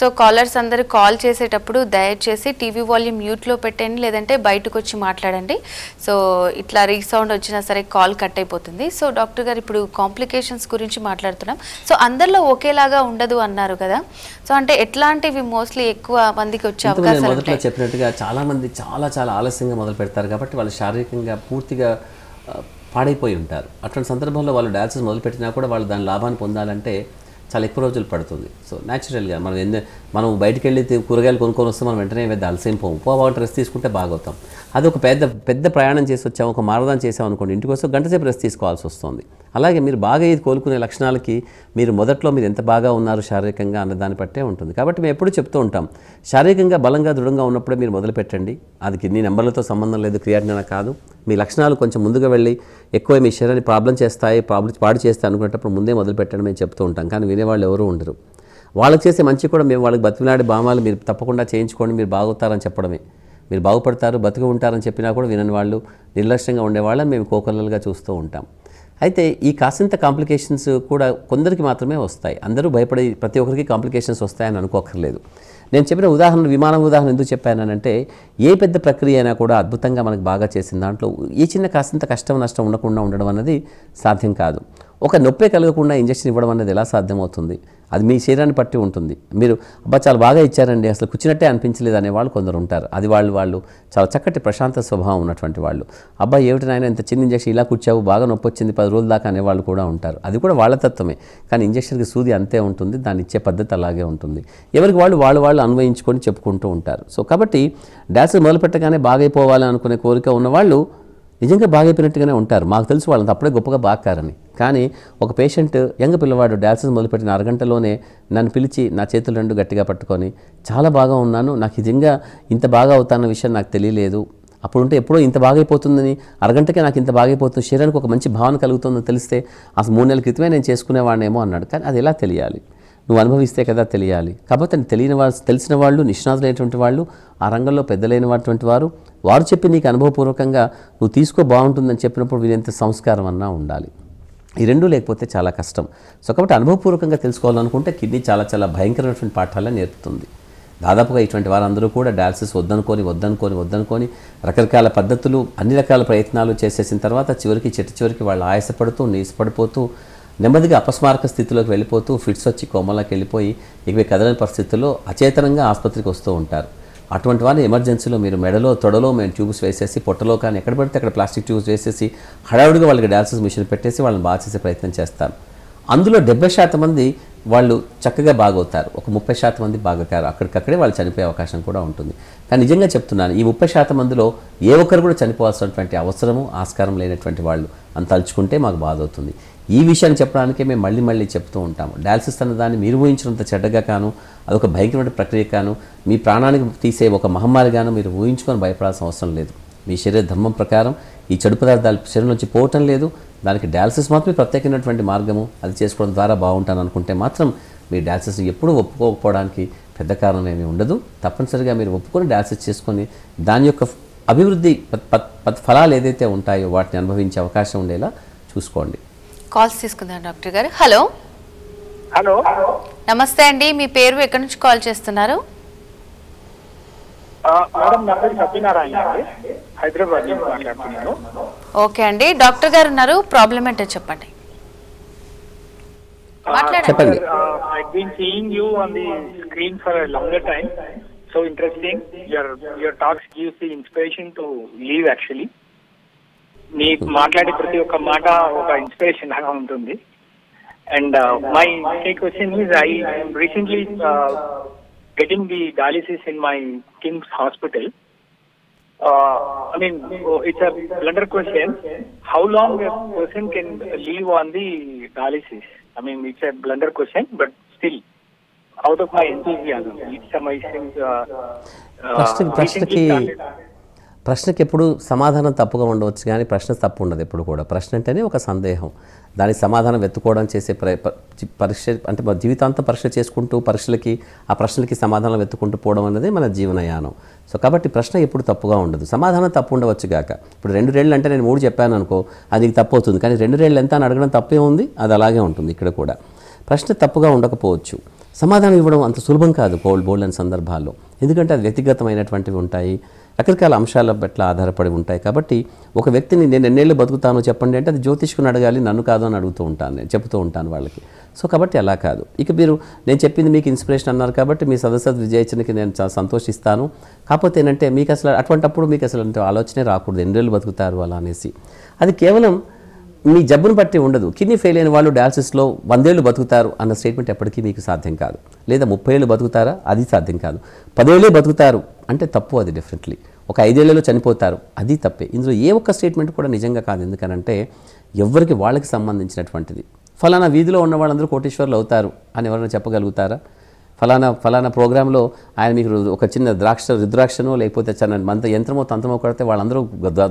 సో కాలర్స్ అందరు కాల్ చేసేటప్పుడు దయచేసి టీవీ వాల్యూమ్ మ్యూట్లో పెట్టండి లేదంటే బయటకు వచ్చి మాట్లాడండి సో ఇట్లా రీసౌండ్ వచ్చినా సరే కాల్ కట్ అయిపోతుంది సో డాక్టర్ గారు ఇప్పుడు కాంప్లికేషన్స్ గురించి మాట్లాడుతున్నాం సో అందరిలో ఒకేలాగా ఉండదు అన్నారు కదా సో అంటే ఎట్లాంటివి మోస్ట్లీ ఎక్కువ మందికి వచ్చే అవకాశాలు మొదట్లో చెప్పినట్టుగా చాలామంది చాలా చాలా ఆలస్యంగా మొదలు పెడతారు కాబట్టి వాళ్ళు శారీరకంగా పూర్తిగా పాడైపోయి ఉంటారు అటువంటి సందర్భంలో వాళ్ళు డయాలసిస్ మొదలుపెట్టినా కూడా వాళ్ళు దాని లాభాన్ని పొందాలంటే చాలా ఎక్కువ రోజులు పడుతుంది సో న్యాచురల్గా మనం ఎందు మనం బయటకు వెళ్ళి కూరగాయలు కొనుక్కొని వస్తే మనం వెంటనే పెద్ద అలసేం పోము పోవాలంటే రెస్ట్ తీసుకుంటే బాగవుతాం అది ఒక పెద్ద పెద్ద ప్రయాణం చేసి వచ్చాము ఒక మారదాం చేసాం అనుకోండి ఇంటికి వస్తే గంట సేపు రెస్ట్ తీసుకోవాల్సి వస్తుంది అలాగే మీరు బాగా ఇది కోలుకునే లక్షణాలకి మీరు మొదట్లో మీరు ఎంత బాగా ఉన్నారు శారీరకంగా అన్న దాన్ని బట్టే ఉంటుంది కాబట్టి మేము ఎప్పుడు చెప్తూ ఉంటాం శారీరకంగా బలంగా దృఢంగా ఉన్నప్పుడే మీరు మొదలు పెట్టండి అది కింది నెంబర్లతో సంబంధం లేదు క్రియాజ్ఞాన కాదు మీ లక్షణాలు కొంచెం ముందుగా వెళ్ళి ఎక్కువ మీ శరీరాన్ని ప్రాబ్లం చేస్తాయి ప్రాబ్లం పాడు చేస్తాయి అనుకునేటప్పుడు ముందే మొదలు పెట్టండి మేము చెప్తూ ఉంటాం కానీ వినే వాళ్ళు ఎవరూ ఉండరు వాళ్ళకి చేసే మంచి కూడా మేము వాళ్ళకి బతిమిలాడే భామాలు మీరు తప్పకుండా చేయించుకోండి మీరు బాగుతారని చెప్పడమే మీరు బాగుపడతారు బతుకు ఉంటారని చెప్పినా కూడా వినని వాళ్ళు నిర్లక్ష్యంగా ఉండేవాళ్ళని మేము కోకొల్లలుగా చూస్తూ ఉంటాం అయితే ఈ కాసింత కాంప్లికేషన్స్ కూడా కొందరికి మాత్రమే వస్తాయి అందరూ భయపడే ప్రతి ఒక్కరికి కాంప్లికేషన్స్ వస్తాయని అనుకోకర్లేదు నేను చెప్పిన ఉదాహరణ విమానం ఉదాహరణ ఎందుకు చెప్పానంటే ఏ పెద్ద ప్రక్రియ అయినా కూడా అద్భుతంగా మనకు బాగా చేసిన దాంట్లో ఏ చిన్న కాసింత కష్టం నష్టం ఉండకుండా ఉండడం అన్నది సాధ్యం కాదు ఒక నొప్పే కలగకుండా ఇంజక్షన్ ఇవ్వడం అనేది ఎలా సాధ్యమవుతుంది అది మీ శరీరాన్ని పట్టి ఉంటుంది మీరు అబ్బా చాలా బాగా ఇచ్చారండి అసలు కూర్చున్నట్టే అనిపించలేదు అనేవాళ్ళు కొందరు ఉంటారు అది వాళ్ళు వాళ్ళు చాలా చక్కటి ప్రశాంత స్వభావం ఉన్నటువంటి వాళ్ళు అబ్బా ఏమిటి నాయన ఇంత చిన్న ఇంజక్షన్ ఇలా కూర్చావు బాగా నొప్పి వచ్చింది పది రోజుల దాకా అనేవాళ్ళు కూడా ఉంటారు అది కూడా వాళ్ళ తత్వమే కానీ ఇంజక్షన్కి సూది అంతే ఉంటుంది దాని ఇచ్చే పద్ధతి అలాగే ఉంటుంది ఎవరికి వాళ్ళు వాళ్ళు వాళ్ళు అన్వయించుకొని చెప్పుకుంటూ ఉంటారు సో కాబట్టి డాన్స్ మొదలుపెట్టగానే బాగైపోవాలి అనుకునే కోరిక ఉన్నవాళ్ళు నిజంగా బాగైపోయినట్టుగానే ఉంటారు మాకు తెలుసు వాళ్ళంతా అప్పుడే గొప్పగా బాగారని కానీ ఒక పేషెంట్ యంగ్ పిల్లవాడు డాన్సెస్ మొదలుపెట్టిన అరగంటలోనే నన్ను పిలిచి నా చేతులు రెండు గట్టిగా పట్టుకొని చాలా బాగా ఉన్నాను నాకు నిజంగా ఇంత బాగా అవుతాన్న విషయం నాకు తెలియలేదు అప్పుడుంటే ఎప్పుడో ఇంత బాగైపోతుందని అరగంటకే నాకు ఇంత బాగైపోతుంది శరీరానికి ఒక మంచి భావన కలుగుతుందని తెలిస్తే అసలు మూడు నెలల క్రితమే నేను చేసుకునేవాడినేమో అన్నాడు కానీ అది ఎలా తెలియాలి నువ్వు అనుభవిస్తే కదా తెలియాలి కాకపోతే తెలియని వాళ్ళు తెలిసిన వాళ్ళు నిష్ణాతులైనటువంటి వాళ్ళు ఆ రంగంలో వాటి వారు వారు చెప్పి నీకు అనుభవపూర్వకంగా నువ్వు తీసుకో బాగుంటుందని చెప్పినప్పుడు వీరంత సంస్కారం అన్నా ఉండాలి ఈ రెండు లేకపోతే చాలా కష్టం సో కాబట్టి అనుభవపూర్వకంగా తెలుసుకోవాలనుకుంటే కిడ్నీ చాలా చాలా భయంకరమైనటువంటి పాఠాలను నేర్పుతుంది దాదాపుగా ఇటువంటి వారందరూ కూడా డయాలసిస్ వద్దనుకొని వద్దనుకొని వద్దనుకొని రకరకాల పద్ధతులు అన్ని రకాల ప్రయత్నాలు చేసేసిన తర్వాత చివరికి చిట్ట చివరికి వాళ్ళు ఆయాసపడుతూ నీసపడిపోతూ నెమ్మదిగా అపస్మారక స్థితిలోకి వెళ్ళిపోతూ ఫిట్స్ వచ్చి కోమలోకి వెళ్ళిపోయి ఇవి కదలని పరిస్థితుల్లో అచేతనంగా ఆసుపత్రికి వస్తూ ఉంటారు అటువంటి వారిని ఎమర్జెన్సీలో మీరు మెడలో తొడలో మేము ట్యూబ్స్ వేసేసి పొట్టలో కానీ ఎక్కడ పడితే అక్కడ ప్లాస్టిక్ ట్యూబ్స్ వేసేసి హడావుడిగా వాళ్ళకి డయాలసిస్ మిషన్ పెట్టేసి వాళ్ళని బాగా చేసే ప్రయత్నం చేస్తాను అందులో డెబ్బై శాతం మంది వాళ్ళు చక్కగా బాగవుతారు ఒక ముప్పై శాతం మంది బాగుతారు అక్కడికక్కడే వాళ్ళు చనిపోయే అవకాశం కూడా ఉంటుంది కానీ నిజంగా చెప్తున్నాను ఈ ముప్పై శాతం మందిలో ఏ ఒక్కరు కూడా చనిపోవాల్సినటువంటి అవసరము ఆస్కారం లేనటువంటి వాళ్ళు అని తలుచుకుంటే మాకు బాధ అవుతుంది ఈ విషయాన్ని చెప్పడానికే మేము మళ్ళీ మళ్ళీ చెప్తూ ఉంటాము డయాలసిస్ అన్న దాన్ని మీరు ఊహించినంత చెడ్డగా కాను అదొక భయంకరమైన ప్రక్రియ కాను మీ ప్రాణానికి తీసే ఒక మహమ్మారిగాను మీరు ఊహించుకొని భయపడాల్సిన అవసరం లేదు మీ శరీర ధర్మం ప్రకారం ఈ చెడు పదార్థాలు శరీరం నుంచి పోవటం లేదు దానికి డయాలసిస్ మాత్రమే ప్రత్యేకమైనటువంటి మార్గము అది చేసుకోవడం ద్వారా బాగుంటాను అనుకుంటే మాత్రం మీ డయాలసిస్ని ఎప్పుడూ ఒప్పుకోకపోవడానికి పెద్ద కారణం ఏమీ ఉండదు తప్పనిసరిగా మీరు ఒప్పుకొని డయాలసిస్ చేసుకొని దాని యొక్క అభివృద్ధి ఫలాలు ఏదైతే ఉంటాయో వాటిని అనుభవించే అవకాశం ఉండేలా చూసుకోండి కాల్స్ తీసుకుందాం డాక్టర్ గారు హలో హలో నమస్తే అండి మీ పేరు ఎక్కడి నుంచి కాల్ చేస్తున్నారు ఓకే అండి డాక్టర్ గారు ఉన్నారు ప్రాబ్లం ఏంటో చెప్పండి చెప్పండి so interesting your your talks gives the inspiration to live actually మీ మాట్లాడే ప్రతి ఒక్క మాట ఒక ఇన్స్పిరేషన్ లాగా ఉంటుంది and my take question is I recently getting the dialysis in my King's hospital I mean it's a blunder question how long person can live on the dialysis I mean it's a blunder question but still out of my enthusiasm it's my first ప్రశ్నకి ఎప్పుడు సమాధానం తప్పుగా ఉండవచ్చు కానీ ప్రశ్న తప్పు ఉండదు ఎప్పుడు కూడా ప్రశ్న అంటేనే ఒక సందేహం దానికి సమాధానం వెతుక్కోవడం చేసే పరీక్ష అంటే మన జీవితాంతం పరీక్ష చేసుకుంటూ పరీక్షలకి ఆ ప్రశ్నలకి సమాధానం వెతుక్కుంటూ పోవడం అనేది మన జీవనయానం సో కాబట్టి ప్రశ్న ఎప్పుడు తప్పుగా ఉండదు సమాధానం తప్పు ఉండవచ్చు కాక ఇప్పుడు రెండు రేళ్ళు అంటే నేను మూడు చెప్పాను అనుకో అది తప్పు అవుతుంది కానీ రెండు రేళ్ళు ఎంత అని అడగడం తప్పే ఉంది అది అలాగే ఉంటుంది ఇక్కడ కూడా ప్రశ్న తప్పుగా ఉండకపోవచ్చు సమాధానం ఇవ్వడం అంత సులభం కాదు బోల్డ్ బోల్డ్ సందర్భాల్లో ఎందుకంటే అది వ్యక్తిగతమైనటువంటివి ఉంటాయి రకరకాల అంశాల పట్ల ఆధారపడి ఉంటాయి కాబట్టి ఒక వ్యక్తిని నేను ఎన్నేళ్ళు బతుకుతాను చెప్పండి అంటే అది జ్యోతిష్కుని అడగాలి నన్ను కాదు అని అడుగుతూ ఉంటాను నేను చెబుతూ ఉంటాను వాళ్ళకి సో కాబట్టి అలా కాదు ఇక మీరు నేను చెప్పింది మీకు ఇన్స్పిరేషన్ అన్నారు కాబట్టి మీ సదస్సు విజయచనకి నేను చాలా సంతోషిస్తాను కాకపోతే ఏంటంటే మీకు అసలు అటువంటప్పుడు మీకు అసలు అంటే ఆలోచనే రాకూడదు ఎన్నేళ్ళు బతుకుతారు అలా అనేసి అది కేవలం మీ జబ్బును బట్టి ఉండదు కిడ్నీ ఫెయిల్ అయిన వాళ్ళు డయాలసిస్లో వందేళ్ళు బతుకుతారు అన్న స్టేట్మెంట్ ఎప్పటికీ మీకు సాధ్యం కాదు లేదా ముప్పై ఏళ్ళు బతుకుతారా అది సాధ్యం కాదు పదేళ్ళే బతుకుతారు అంటే తప్పు అది డెఫినెట్లీ ఒక ఐదేళ్లలో చనిపోతారు అది తప్పే ఇందులో ఏ ఒక్క స్టేట్మెంట్ కూడా నిజంగా కాదు ఎందుకనంటే ఎవరికి వాళ్ళకి సంబంధించినటువంటిది ఫలానా వీధిలో ఉన్న వాళ్ళందరూ కోటేశ్వర్లు అవుతారు అని ఎవరైనా చెప్పగలుగుతారా ఫలానా ఫలానా ప్రోగ్రాంలో ఆయన మీకు ఒక చిన్న ద్రాక్ష రుద్రాక్షనో లేకపోతే చిన్న మంత యంత్రమో తంత్రమో కొడితే వాళ్ళందరూ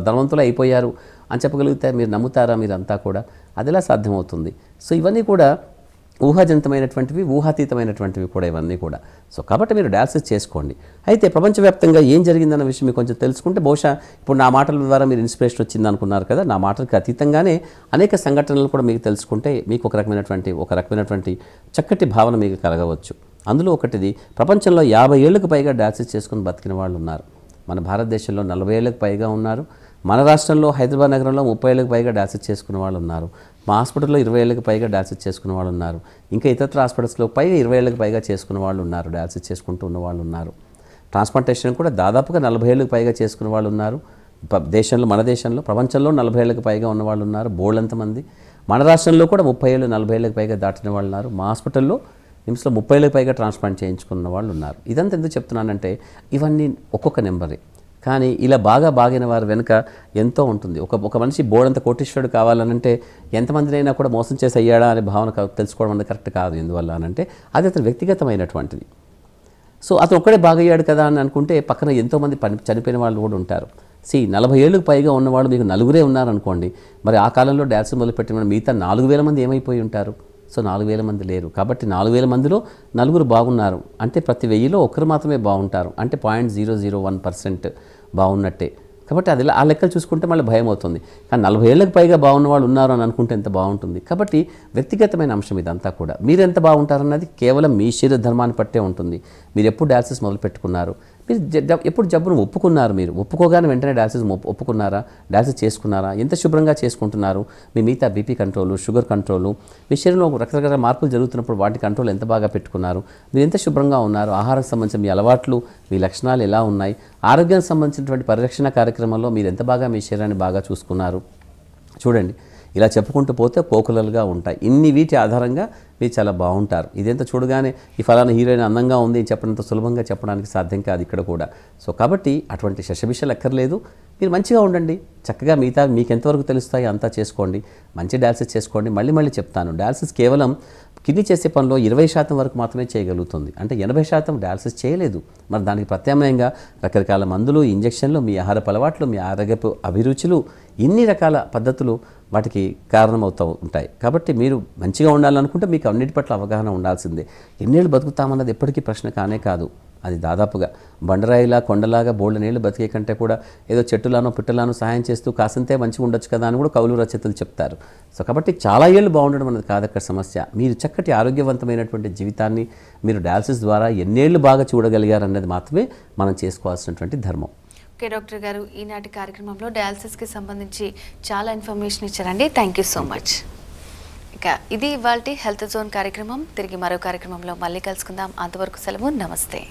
ధనవంతులు అయిపోయారు అని చెప్పగలిగితే మీరు నమ్ముతారా మీరంతా కూడా అదిలా సాధ్యమవుతుంది సో ఇవన్నీ కూడా ఊహాజనితమైనటువంటివి ఊహాతీతమైనటువంటివి కూడా ఇవన్నీ కూడా సో కాబట్టి మీరు డయాలసిస్ చేసుకోండి అయితే ప్రపంచవ్యాప్తంగా ఏం జరిగిందన్న విషయం మీకు కొంచెం తెలుసుకుంటే బహుశా ఇప్పుడు నా మాటల ద్వారా మీరు ఇన్స్పిరేషన్ వచ్చింది అనుకున్నారు కదా నా మాటలకు అతీతంగానే అనేక సంఘటనలు కూడా మీకు తెలుసుకుంటే మీకు ఒక రకమైనటువంటి ఒక రకమైనటువంటి చక్కటి భావన మీకు కలగవచ్చు అందులో ఒకటిది ప్రపంచంలో యాభై ఏళ్లకు పైగా డయాలసిస్ చేసుకుని బతికిన వాళ్ళు ఉన్నారు మన భారతదేశంలో నలభై ఏళ్ళకు పైగా ఉన్నారు మన రాష్ట్రంలో హైదరాబాద్ నగరంలో ముప్పై ఏళ్ళకి పైగా డాన్సెస్ చేసుకున్న వాళ్ళు ఉన్నారు మా హాస్పిటల్లో ఇరవై ఏళ్ళకి పైగా డాన్సెస్ చేసుకున్న వాళ్ళు ఉన్నారు ఇంకా ఇతర హాస్పిటల్స్లో పైగా ఇరవై ఏళ్ళకి పైగా చేసుకున్న వాళ్ళు ఉన్నారు డాన్సెస్ చేసుకుంటూ ఉన్న వాళ్ళు ఉన్నారు ట్రాన్స్ప్లాంటేషన్ కూడా దాదాపుగా నలభై ఏళ్ళకి పైగా చేసుకున్న వాళ్ళు ఉన్నారు దేశంలో మన దేశంలో ప్రపంచంలో నలభై ఏళ్ళకి పైగా ఉన్న వాళ్ళు ఉన్నారు బోళ్ళంతమంది మన రాష్ట్రంలో కూడా ముప్పై ఏళ్ళు నలభై ఏళ్ళకి పైగా దాటిన వాళ్ళు ఉన్నారు మా హాస్పిటల్లో నిమ్స్లో ముప్పై ఏళ్ళకి పైగా ట్రాన్స్ప్లాంట్ చేయించుకున్న వాళ్ళు ఉన్నారు ఇదంతా ఎందుకు చెప్తున్నానంటే ఇవన్నీ ఒక్కొక్క నెంబరే కానీ ఇలా బాగా బాగిన వారి వెనుక ఎంతో ఉంటుంది ఒక ఒక మనిషి బోడంత కోటీశ్వరుడు కావాలనంటే ఎంతమందినైనా కూడా మోసం చేసి అయ్యాడా అనే భావన తెలుసుకోవడం అనేది కరెక్ట్ కాదు ఎందువల్ల అనంటే అది అతను వ్యక్తిగతమైనటువంటిది సో అతను ఒక్కడే బాగయ్యాడు కదా అని అనుకుంటే పక్కన ఎంతోమంది పని చనిపోయిన వాళ్ళు కూడా ఉంటారు సి నలభై ఏళ్ళకు పైగా ఉన్నవాళ్ళు మీకు నలుగురే ఉన్నారనుకోండి మరి ఆ కాలంలో డ్యాన్స్ మొదలుపెట్టిన మిగతా నాలుగు వేల మంది ఏమైపోయి ఉంటారు సో నాలుగు వేల మంది లేరు కాబట్టి నాలుగు వేల మందిలో నలుగురు బాగున్నారు అంటే ప్రతి వెయ్యిలో ఒకరు మాత్రమే బాగుంటారు అంటే point zero zero one percent బాగున్నట్టే కాబట్టి అది ఆ లెక్కలు చూసుకుంటే మళ్ళీ భయం అవుతుంది కానీ నలభై ఏళ్ళకి పైగా బాగున్న వాళ్ళు ఉన్నారు అని అనుకుంటే ఎంత బాగుంటుంది కాబట్టి వ్యక్తిగతమైన అంశం ఇదంతా కూడా మీరు ఎంత బాగుంటారన్నది కేవలం మీ శరీర ధర్మాన్ని పట్టే ఉంటుంది మీరు ఎప్పుడు డాన్సెస్ మొదలు పెట్టుకున్నారు మీరు ఎప్పుడు జబ్బును ఒప్పుకున్నారు మీరు ఒప్పుకోగానే వెంటనే డయాలసిస్ ఒప్పుకున్నారా డయాలసిస్ చేసుకున్నారా ఎంత శుభ్రంగా చేసుకుంటున్నారు మీ మిగతా బీపీ కంట్రోలు షుగర్ కంట్రోలు మీ శరీరంలో రకరకాల మార్పులు జరుగుతున్నప్పుడు వాటి కంట్రోల్ ఎంత బాగా పెట్టుకున్నారు మీరు ఎంత శుభ్రంగా ఉన్నారు ఆహారం సంబంధించిన మీ అలవాట్లు మీ లక్షణాలు ఎలా ఉన్నాయి ఆరోగ్యానికి సంబంధించినటువంటి పరిరక్షణ కార్యక్రమంలో మీరు ఎంత బాగా మీ శరీరాన్ని బాగా చూసుకున్నారు చూడండి ఇలా చెప్పుకుంటూ పోతే కోకులలుగా ఉంటాయి ఇన్ని వీటి ఆధారంగా వీళ్ళు చాలా బాగుంటారు ఇదంతా చూడగానే ఈ ఫలానా హీరోయిన్ అందంగా ఉంది చెప్పడంత సులభంగా చెప్పడానికి సాధ్యం కాదు ఇక్కడ కూడా సో కాబట్టి అటువంటి శశభిషలు ఎక్కర్లేదు మీరు మంచిగా ఉండండి చక్కగా మిగతా మీకు ఎంతవరకు తెలుస్తాయో అంతా చేసుకోండి మంచి డాన్సెస్ చేసుకోండి మళ్ళీ మళ్ళీ చెప్తాను డాన్సెస్ కేవలం కిడ్నీ చేసే పనిలో ఇరవై శాతం వరకు మాత్రమే చేయగలుగుతుంది అంటే ఎనభై శాతం డయాలసిస్ చేయలేదు మరి దానికి ప్రత్యామ్నాయంగా రకరకాల మందులు ఇంజక్షన్లు మీ ఆహార అలవాట్లు మీ ఆరోగ్యపు అభిరుచులు ఇన్ని రకాల పద్ధతులు వాటికి కారణమవుతూ ఉంటాయి కాబట్టి మీరు మంచిగా ఉండాలనుకుంటే మీకు అన్నిటి పట్ల అవగాహన ఉండాల్సిందే ఎన్నేళ్ళు బతుకుతామన్నది ఎప్పటికీ ప్రశ్న కానే కాదు అది దాదాపుగా బండరాయిలా కొండలాగా బోళ్ళ నీళ్ళు బతికే కంటే కూడా ఏదో చెట్టులానో పిట్టలానో సహాయం చేస్తూ కాసంతే మంచిగా ఉండొచ్చు కదా అని కూడా కౌలు రచయితలు చెప్తారు సో కాబట్టి చాలా ఏళ్ళు బాగుండడం అనేది కాదు అక్కడ సమస్య మీరు చక్కటి ఆరోగ్యవంతమైనటువంటి జీవితాన్ని మీరు డయాలసిస్ ద్వారా ఎన్నేళ్ళు బాగా చూడగలిగారన్నది మాత్రమే మనం చేసుకోవాల్సినటువంటి ధర్మం ఓకే డాక్టర్ గారు ఈనాటి కార్యక్రమంలో డయాలసిస్కి సంబంధించి చాలా ఇన్ఫర్మేషన్ ఇచ్చారండి థ్యాంక్ యూ సో మచ్ ఇక ఇది ఇవాళ హెల్త్ జోన్ కార్యక్రమం తిరిగి మరో కార్యక్రమంలో మళ్ళీ కలుసుకుందాం అంతవరకు సెలవు నమస్తే